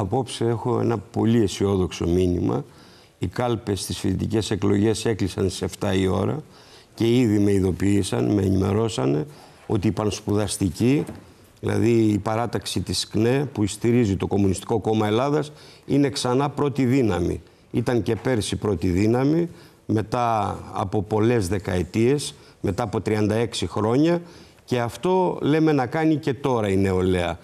Απόψε έχω ένα πολύ αισιόδοξο μήνυμα. Οι κάλπες στις φοιτητικές εκλογές έκλεισαν στις 7 η ώρα και ήδη με ειδοποίησαν, με ενημερώσανε ότι η πανσπουδαστική, δηλαδή η παράταξη της ΚΝΕ που στηρίζει το Κομμουνιστικό Κόμμα Ελλάδας, είναι ξανά πρώτη δύναμη. Ήταν και πέρσι πρώτη δύναμη, μετά από πολλές δεκαετίες, μετά από 36 χρόνια και αυτό λέμε να κάνει και τώρα η νεολαία.